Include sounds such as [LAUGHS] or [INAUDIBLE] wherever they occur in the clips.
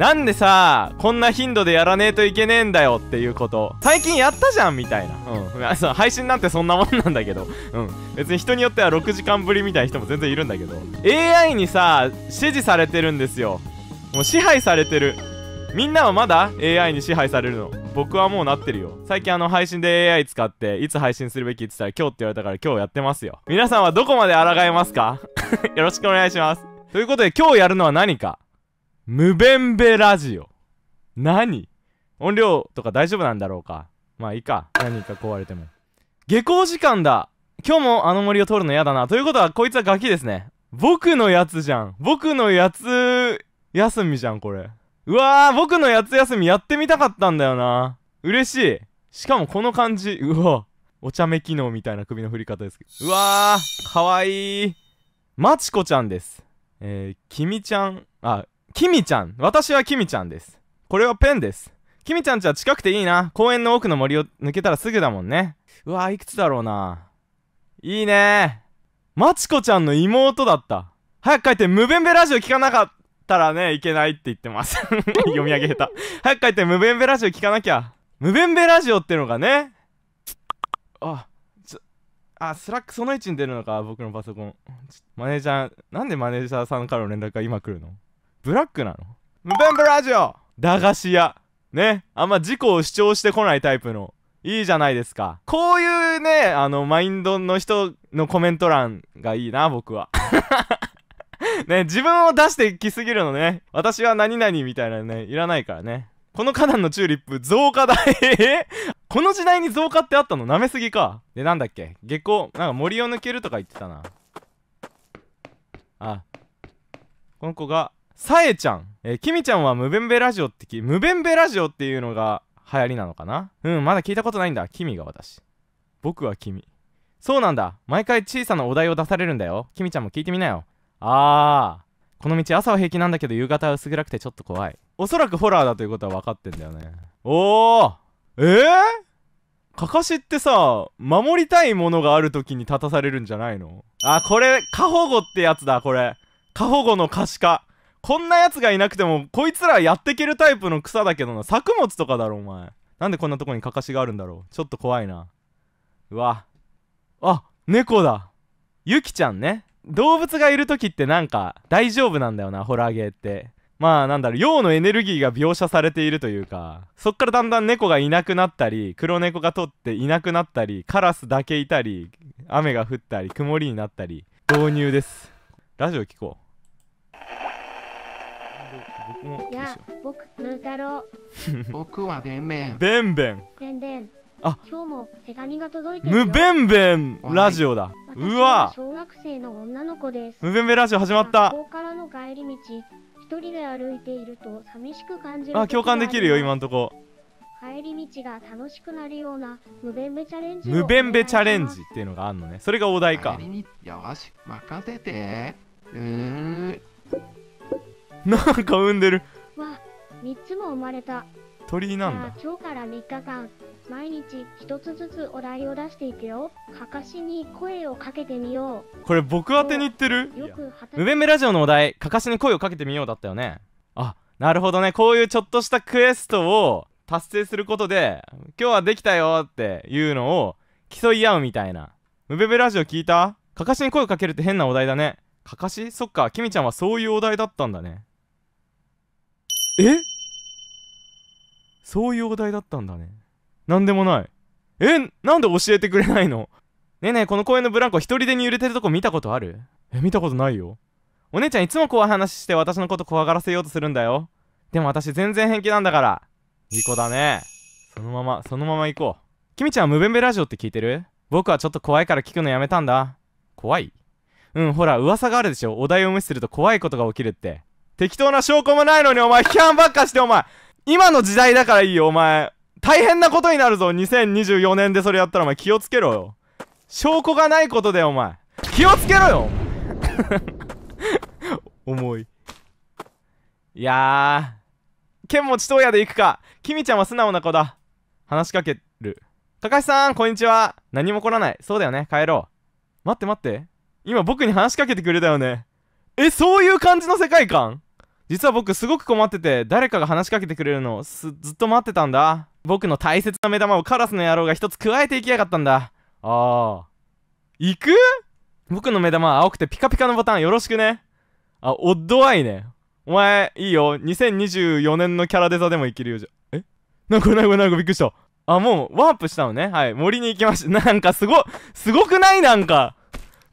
なんでさこんな頻度でやらねえといけねえんだよっていうこと最近やったじゃんみたいなうんそう配信なんてそんなもんなんだけどうん別に人によっては6時間ぶりみたいな人も全然いるんだけど AI にさ指示されてるんですよもう支配されてるみんなはまだ AI に支配されるの僕はもうなってるよ最近あの配信で AI 使っていつ配信するべきって言ったら今日って言われたから今日やってますよ皆さんはどこまで抗えますか [LAUGHS] よろしくお願いしますということで今日やるのは何か無弁べラジオ。何音量とか大丈夫なんだろうかまあいいか。何か壊れても。下校時間だ今日もあの森を通るの嫌だな。ということは、こいつはガキですね。僕のやつじゃん。僕のやつ、休みじゃん、これ。うわー、僕のやつ休みやってみたかったんだよな。嬉しい。しかもこの感じ、うわ。お茶目機能みたいな首の振り方ですけど。うわー、かわいい。まちこちゃんです。えー、きみちゃん、あ、キミちゃん。私はキミちゃんです。これはペンです。キミちゃんちは近くていいな。公園の奥の森を抜けたらすぐだもんね。うわいくつだろうな。いいねまちこちゃんの妹だった。早く帰って、ムベンベラジオ聞かなかったらね、いけないって言ってます [LAUGHS] 読み上げ下手。早く帰って、ムベンベラジオ聞かなきゃ。ムベンベラジオってのがね。あ、ちょ、あ、スラックその位置に出るのか、僕のパソコン。マネージャー、なんでマネージャーさんからの連絡が今来るのブラックなのムブンブラジオ駄菓子屋ねあんま事故を主張してこないタイプのいいじゃないですかこういうねあのマインドの人のコメント欄がいいな僕は [LAUGHS] ね自分を出してきすぎるのね私は何々みたいなねいらないからねこの花壇のチューリップ増加だ [LAUGHS] この時代に増加ってあったの舐めすぎかでなんだっけ下校なんか森を抜けるとか言ってたなあこの子がさえちゃん、えー、きみちゃんはムベンベラジオってき、ムベンベラジオっていうのが流行りなのかなうん、まだ聞いたことないんだ。君が私。僕は君。そうなんだ。毎回小さなお題を出されるんだよ。きみちゃんも聞いてみなよ。あー。この道朝は平気なんだけど夕方は薄暗くてちょっと怖い。おそらくホラーだということは分かってんだよね。おーえぇ、ー、かかしってさ、守りたいものがある時に立たされるんじじゃないのあ、これ、過保護ってやつだ、これ。過保護の可視化。こんなやつがいなくてもこいつらやってけるタイプの草だけどな作物とかだろお前なんでこんなとこにかかしがあるんだろうちょっと怖いなうわあ猫だゆきちゃんね動物がいる時ってなんか大丈夫なんだよなホラーゲーってまあなんだろう陽のエネルギーが描写されているというかそっからだんだん猫がいなくなったり黒猫が取っていなくなったりカラスだけいたり雨が降ったり曇りになったり導入ですラジオ聞こう僕もいや僕ムーたろウ僕はベんベんベんべんベんベんあ今日も手紙が届いてるムベンベンラジオだうわ小学生の女の子ですむべんべンラジオ始まった学校からの帰り道一人で歩いていると寂しく感じるあ共感できるよ今んとこ帰り道が楽しくなるようなむべんべチャレンジむべんべチャレンジっていうのがあるのねそれがお題か帰り道よし任せてうーんなんか産んでるわ3つも生まれた鳥なんだ今日から三日間毎日一つずつお題を出していくよかかしに声をかけてみようこれ僕宛てに言ってるよく無弁目ラジオのお題かかしに声をかけてみようだったよねあなるほどねこういうちょっとしたクエストを達成することで今日はできたよっていうのを競い合うみたいなムベベラジオ聞いたかかしに声をかけるって変なお題だねかかしそっかきみちゃんはそういうお題だったんだねえそういうお題だったんだね。なんでもない。えなんで教えてくれないのねえねえ、この公園のブランコ一人でに揺れてるとこ見たことあるえ、見たことないよ。お姉ちゃんいつも怖い話して私のこと怖がらせようとするんだよ。でも私全然平気なんだから。いい子だね。そのまま、そのまま行こう。きみちゃん無弁弁ラジオって聞いてる僕はちょっと怖いから聞くのやめたんだ。怖いうん、ほら、噂があるでしょ。お題を無視すると怖いことが起きるって。適当な証拠もないのにお前批判ばっかしてお前今の時代だからいいよお前大変なことになるぞ2024年でそれやったらお前気をつけろよ証拠がないことでお前気をつけろよ [LAUGHS] 重いいやー剣持東也で行くかきみちゃんは素直な子だ話しかける高橋さんこんにちは何も起こらないそうだよね帰ろう待って待って今僕に話しかけてくれたよねえそういう感じの世界観実は僕すごく困ってて誰かが話しかけてくれるのずっと待ってたんだ僕の大切な目玉をカラスの野郎が一つ加えていきやがったんだああ行く僕の目玉は青くてピカピカのボタンよろしくねあオッドアイねお前いいよ2024年のキャラデザでもいけるよじゃえなんかなんかなんかびっくりしたあもうワープしたのねはい森に行きました [LAUGHS] なんかすごすごくないなんか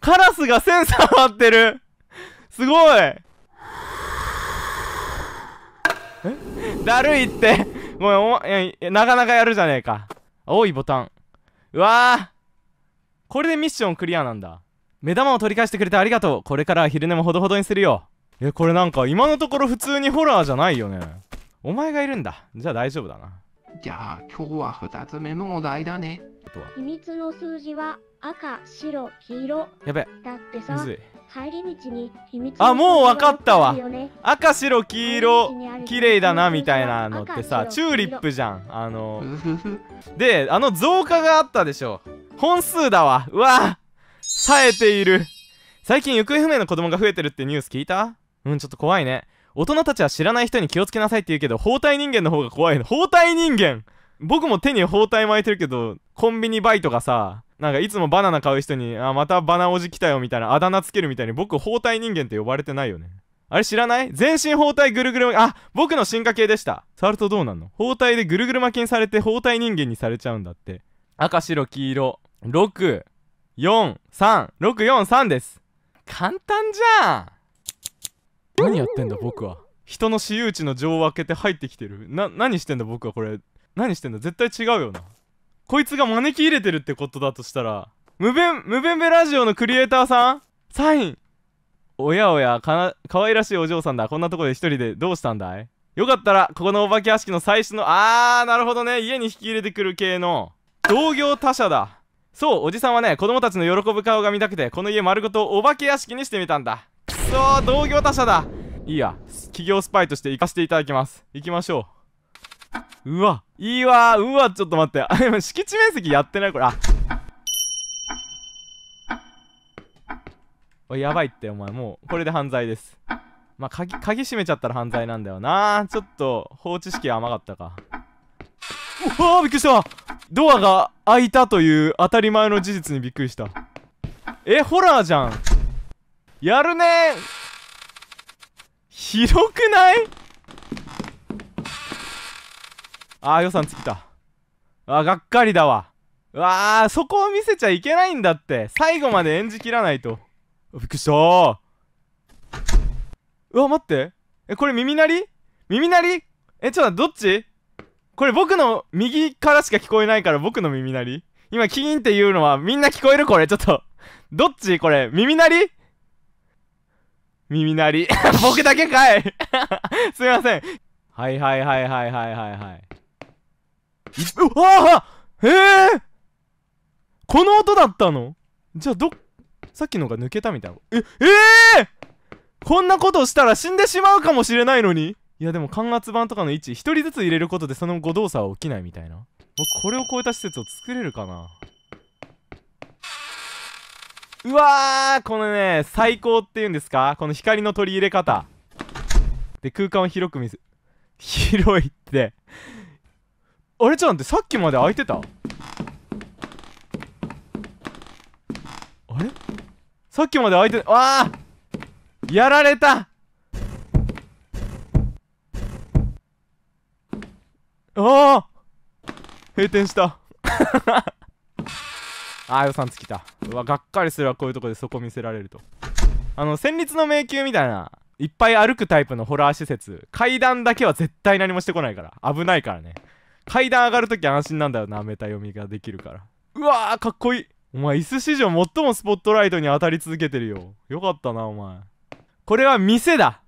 カラスがセンサー張ってるすごい [LAUGHS] だるいって。もうお、なかなかやるじゃねえか。青いボタン。うわこれでミッションクリアなんだ。目玉を取り返してくれてありがとう。これからは昼寝もほどほどにするよ。え、これなんか今のところ普通にホラーじゃないよね。お前がいるんだ。じゃあ大丈夫だな。じゃあ今日は二つ目のお題だね。とは秘密の数字は赤白黄色やべだってさ帰り道に秘密あもう分かったわ赤白黄色綺麗だなみたいなのってさチューリップじゃんあの [LAUGHS] であの増加があったでしょ本数だわうわ冴えている最近行方不明の子供が増えてるってニュース聞いたうんちょっと怖いね大人たちは知らない人に気をつけなさいって言うけど包帯人間の方が怖いの包帯人間僕も手に包帯巻いてるけどコンビニバイトがさなんかいつもバナナ買う人に「あまたバナおじ来たよ」みたいなあだ名つけるみたいに僕包帯人間って呼ばれてないよねあれ知らない全身包帯ぐるぐるあ僕の進化系でした触るとどうなんの包帯でぐるぐる巻きにされて包帯人間にされちゃうんだって赤白黄色643643です簡単じゃん何やってんだ僕は人の私有地の情を開けて入ってきてるな何してんだ僕はこれ何してんだ絶対違うよなこいつが招き入れてるってことだとしたら無弁無弁ベラジオのクリエイターさんサインおやおやかな可愛らしいお嬢さんだこんなとこで一人でどうしたんだいよかったらここのお化け屋敷の最初のあーなるほどね家に引き入れてくる系の同業他社だそうおじさんはね子供たちの喜ぶ顔が見たくてこの家丸ごとお化け屋敷にしてみたんだくそー同業他社だいいや企業スパイとして行かせていただきます行きましょううわいいわうわちょっと待ってあ今敷地面積やってないこれあおいやばいってお前もうこれで犯罪ですまあ鍵鍵閉めちゃったら犯罪なんだよなちょっと放置式甘かったかああびっくりしたドアが開いたという当たり前の事実にびっくりしたえホラーじゃんやるね広くないあー予算尽きたあーがっかりだわうわあそこを見せちゃいけないんだって最後まで演じきらないとびっくりしたうわ待ってえこれ耳鳴り耳鳴りえちょっとどっちこれ僕の右からしか聞こえないから僕の耳鳴り今キーンっていうのはみんな聞こえるこれちょっとどっちこれ耳鳴り耳鳴り [LAUGHS] 僕だけかい [LAUGHS] すいませんはいはいはいはいはいはいはいうわあええー、この音だったのじゃあどさっきのが抜けたみたいなえええー、こんなことしたら死んでしまうかもしれないのにいやでも感圧板とかの位置1人ずつ入れることでその誤動作は起きないみたいな僕これを超えた施設を作れるかなうわーこのね最高っていうんですかこの光の取り入れ方で空間を広く見せ [LAUGHS] 広いってあれちゃんってさっきまで開いてたあれさっきまで開いてああやられたああ閉店した [LAUGHS] ああ予算尽きたうわがっかりするわこういうとこでそこ見せられるとあの戦慄の迷宮みたいないっぱい歩くタイプのホラー施設階段だけは絶対何もしてこないから危ないからね階段上がるとき安心なんだよなめた読みができるからうわーかっこいいお前椅子史上最もスポットライトに当たり続けてるよよかったなお前これは店だ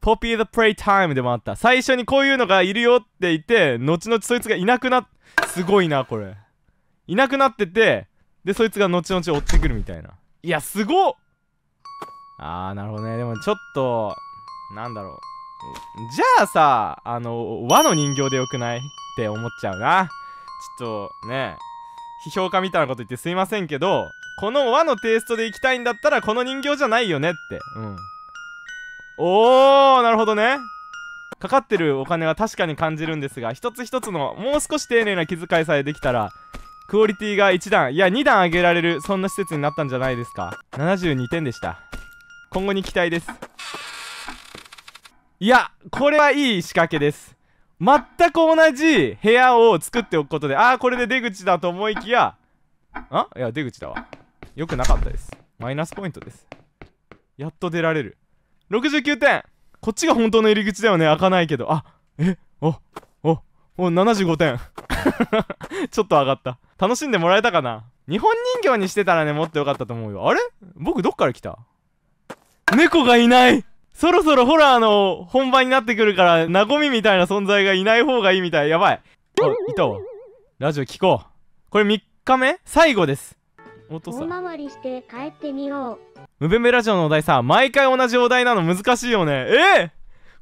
ポピー・ザ・プレイ・タイムでもあった最初にこういうのがいるよって言って後々そいつがいなくなっすごいなこれいなくなっててでそいつが後々追ってくるみたいないやすごっあーなるほどねでもちょっとなんだろうじゃあさあの和の人形でよくないって思っちゃうなちょっとね批評家みたいなこと言ってすいませんけどこの和のテイストでいきたいんだったらこの人形じゃないよねってうんおーなるほどねかかってるお金は確かに感じるんですが一つ一つのもう少し丁寧な気遣いさえできたらクオリティが1段いや2段上げられるそんな施設になったんじゃないですか72点でした今後に期待ですいやこれはいい仕掛けです全く同じ部屋を作っておくことでああこれで出口だと思いきやあいや出口だわよくなかったですマイナスポイントですやっと出られる69点こっちが本当の入り口だよね開かないけどあえおおお75点 [LAUGHS] ちょっと上がった楽しんでもらえたかな日本人形にしてたらねもっと良かったと思うよあれ僕どっから来た猫がいないそろそろホラーの本番になってくるから、なごみみたいな存在がいない方がいいみたい。やばい。あ、いたわ。ラジオ聞こう。これ3日目最後です。お父さん。お回りして帰ってみよう。ムベメラジオのお題さ、毎回同じお題なの難しいよね。えー、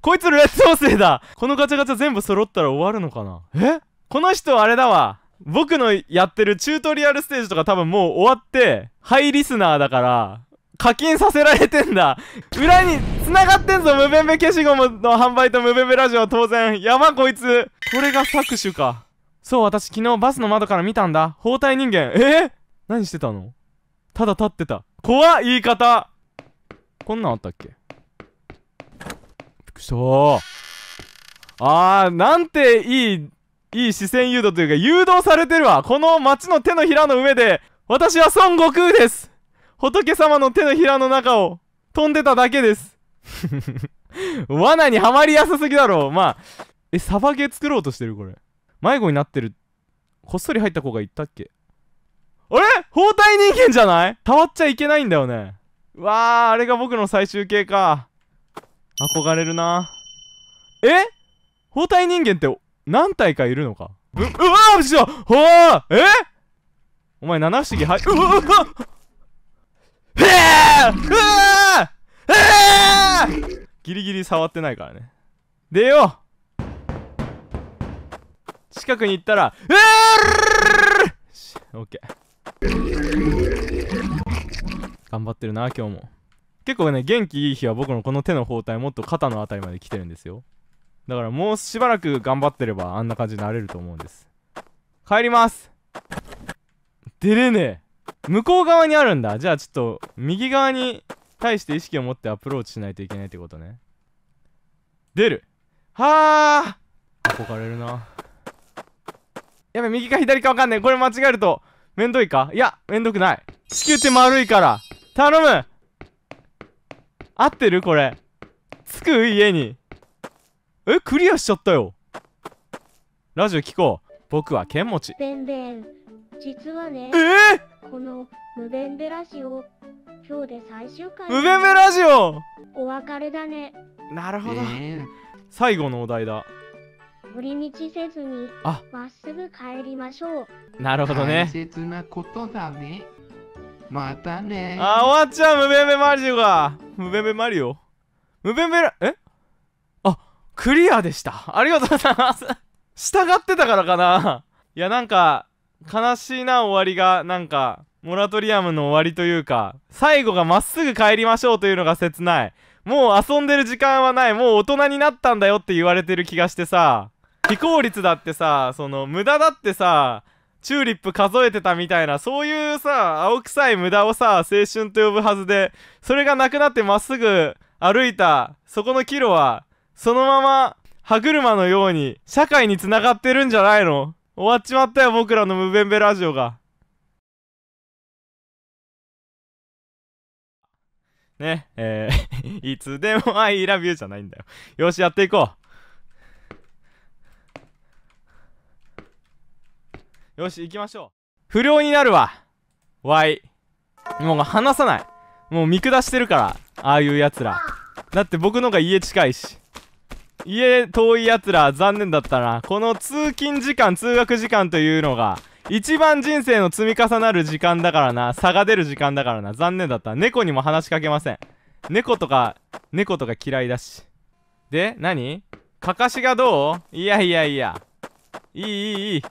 こいつレッツ音声だこのガチャガチャ全部揃ったら終わるのかなえこの人あれだわ。僕のやってるチュートリアルステージとか多分もう終わって、ハイリスナーだから、課金させられてんだ。裏に繋がってんぞ、ムベンベ消しゴムの販売とムベンベラジオ当然。やばこいつ。これが搾取か。そう、私昨日バスの窓から見たんだ。包帯人間。えー、何してたのただ立ってた。怖い言い方こんなんあったっけびっくりしたー。あー、なんていい、いい視線誘導というか誘導されてるわ。この街の手のひらの上で、私は孫悟空です仏様の手のひらの中を飛んでただけです罠にはまりやすすぎだろまあえサバゲー作ろうとしてるこれ迷子になってるこっそり入った子が言ったっけあれ包帯人間じゃない触っちゃいけないんだよねうわーあれが僕の最終形か憧れるなえ包帯人間って何体かいるのかううわーっしたほーえお前七不思議はいうわギリギリ触ってないからね出よう近くに行ったらうわオッケー頑張ってるな今日も結構ね元気いい日は僕のこの手の包帯もっと肩の辺りまで来てるんですよだからもうしばらく頑張ってればあんな感じになれると思うんです帰ります出れねえ向こう側にあるんだじゃあちょっと右側に対して意識を持ってアプローチしないといけないってことね出るはあ憧れるなやべ右か左か分かんないこれ間違えるとめんどいかいやめんどくない地球って丸いから頼む合ってるこれつく家にえクリアしちゃったよラジオ聞こう僕は剣持実はねえー、この無弁ベラジオ今日で最終回無弁ベラジオお別れだねなるほど、えー、最後のお題だ寄り道せずにまっすぐ帰りましょうなるほどね大切なことだねまたねあ終わっちゃう無弁ベマリオが無弁ベマリオ無弁ベラえあクリアでしたありがとうございます [LAUGHS] 従ってたからかないやなんか悲しいな終わりがなんかモラトリアムの終わりというか最後がまっすぐ帰りましょうというのが切ないもう遊んでる時間はないもう大人になったんだよって言われてる気がしてさ非効率だってさその無駄だってさチューリップ数えてたみたいなそういうさ青臭い無駄をさ青春と呼ぶはずでそれがなくなってまっすぐ歩いたそこの岐路はそのまま歯車のように社会につながってるんじゃないの終わっちまったよ僕らのムベンベラジオがねえー [LAUGHS] いつでも I love you じゃないんだよよしやっていこうよし行きましょう不良になるわわいもう話さないもう見下してるからああいうやつらだって僕のが家近いし家遠いやつら残念だったなこの通勤時間通学時間というのが一番人生の積み重なる時間だからな差が出る時間だからな残念だった猫にも話しかけません猫とか猫とか嫌いだしで何かかしがどういやいやいやいいいいいい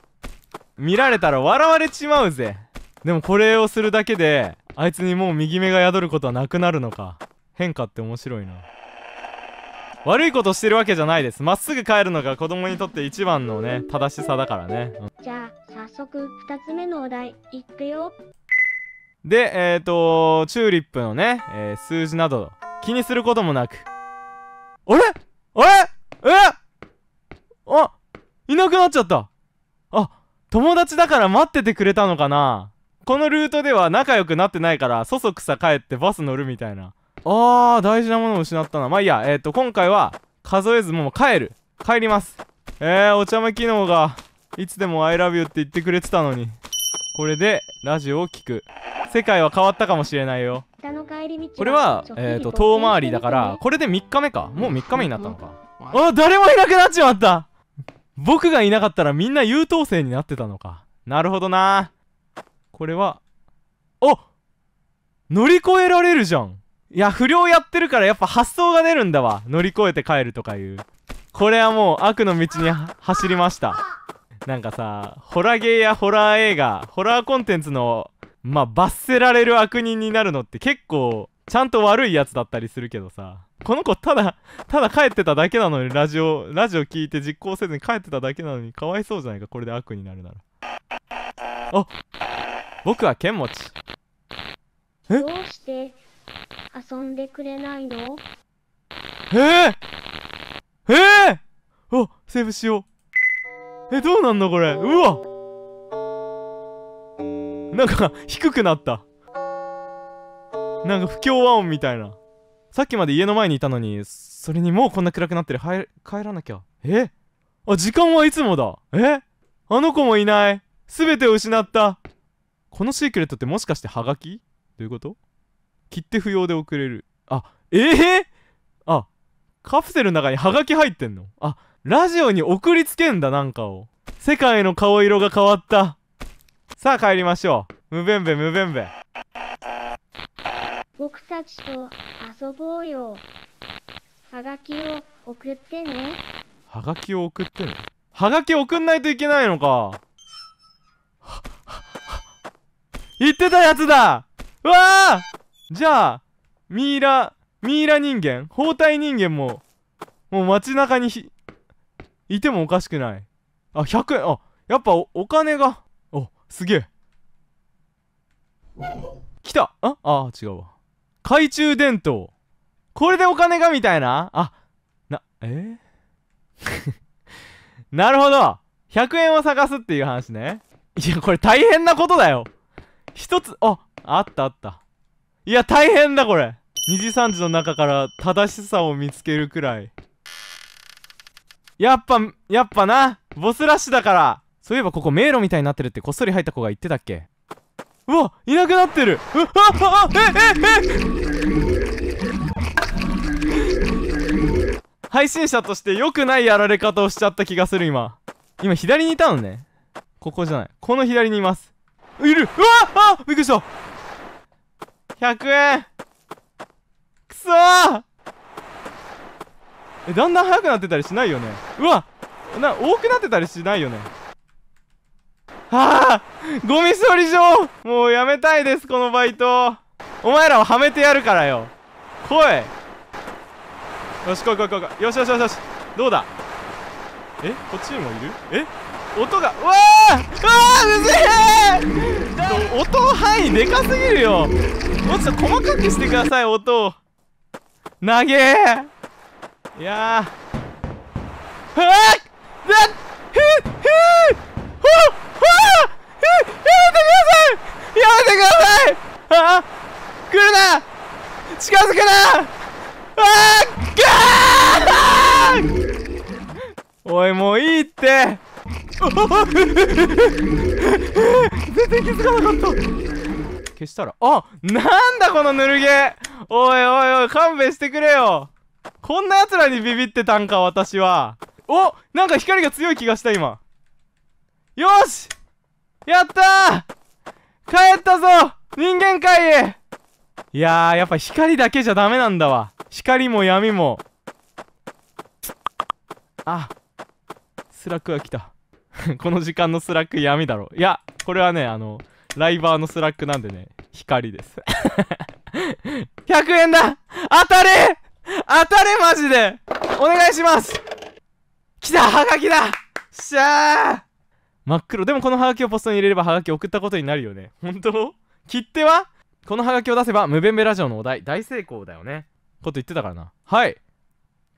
見られたら笑われちまうぜでもこれをするだけであいつにもう右目が宿ることはなくなるのか変化って面白いな悪いことしてるわけじゃないですまっすぐ帰るのが子供にとって一番のね正しさだからね、うん、じゃあ早速2つ目のお題いくよでえっ、ー、とチューリップのね、えー、数字など気にすることもなくあれあれえあいなくなっちゃったあ友達だから待っててくれたのかなこのルートでは仲良くなってないからそそくさ帰ってバス乗るみたいなあー、大事なものを失ったな。まあいいや、えっ、ー、と、今回は、数えずもう帰る。帰ります。えー、お茶目機能が、いつでも I love you って言ってくれてたのに。これで、ラジオを聴く。世界は変わったかもしれないよ。これは、えっ、ー、と、遠回りだから、これで3日目か。もう3日目になったのか。あ、誰もいなくなっちまった僕がいなかったらみんな優等生になってたのか。なるほどな。これは、お乗り越えられるじゃん。いや、不良やってるからやっぱ発想が出るんだわ。乗り越えて帰るとかいう。これはもう悪の道に走りました。なんかさ、ホラゲーやホラー映画、ホラーコンテンツの、まあ、罰せられる悪人になるのって結構、ちゃんと悪いやつだったりするけどさ、この子ただ、ただ帰ってただけなのにラジオ、ラジオ聞いて実行せずに帰ってただけなのにかわいそうじゃないか、これで悪になるなら。あ僕は剣持ち。えどうして遊んでくれないのえー、ええー、おセーブしようえどうなんのこれうわなんか低くなったなんか不協和音みたいなさっきまで家の前にいたのにそれにもうこんな暗くなってる帰らなきゃえあ時間はいつもだえあの子もいない全てを失ったこのシークレットってもしかしてハガキどういうこと切手不要で送れるあええー、あカプセルの中にハガキ入ってんのあラジオに送りつけんだなんかを世界の顔色が変わったさあ帰りましょうむべんべむべんべ僕たちと遊ぼうよハガキを送ってねハガキを送ってねハガキ送んないといけないのか言ってたやつだわあじゃあミイラミイラ人間包帯人間ももう街中にひ、いてもおかしくないあ100円あやっぱお金がおすげえ来たああ違うわ懐中電灯これでお金がみたいなあなえー、[LAUGHS] なるほど100円を探すっていう話ねいやこれ大変なことだよ一つああったあったいや大変だこれ2時3時の中から正しさを見つけるくらいやっぱやっぱなボスラッシュだからそういえばここ迷路みたいになってるってこっそり入った子が言ってたっけうわいなくなってるうわああえええ配信者として良くないやられ方をしちゃった気がする今今左にいたのねここじゃないこの左にいますいるうわあびっくりした100円くそえだんだん速くなってたりしないよねうわな多くなってたりしないよねはあゴミ処理場もうやめたいですこのバイトお前らをはめてやるからよ来いよし来い来い来い来いよしよしよしよしどうだえこっちにもいるえ音がうわあうわううぜえ音範囲でかすぎるよもっと細かくしてください音を投げいやーはーいだっやめてくださいやめてくださいあ来るな近づくなああガーおいもういいって全然気づかなかった消したらあなんだこのぬるげおいおいおい勘弁してくれよこんな奴らにビビってたんか私はおなんか光が強い気がした今よしやったー帰ったぞ人間界へいやーやっぱ光だけじゃダメなんだわ光も闇もあスラックが来た [LAUGHS] この時間のスラック闇だろ。いや、これはね、あの、ライバーのスラックなんでね、光です。100 [LAUGHS] 円だ当たれ当たれマジでお願いします来たハガキだしゃあ真っ黒。でもこのハガキをポストに入れればハガキ送ったことになるよね。本当切手はこのハガキを出せば無弁弁ラジオのお題大成功だよね。こと言ってたからな。はい。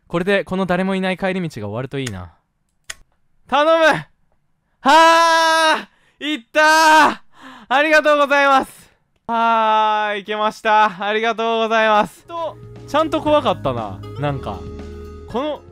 これでこの誰もいない帰り道が終わるといいな。頼むはーいったーありがとうございますはーい、けました。ありがとうございます。と、ちゃんと怖かったな。なんか、この、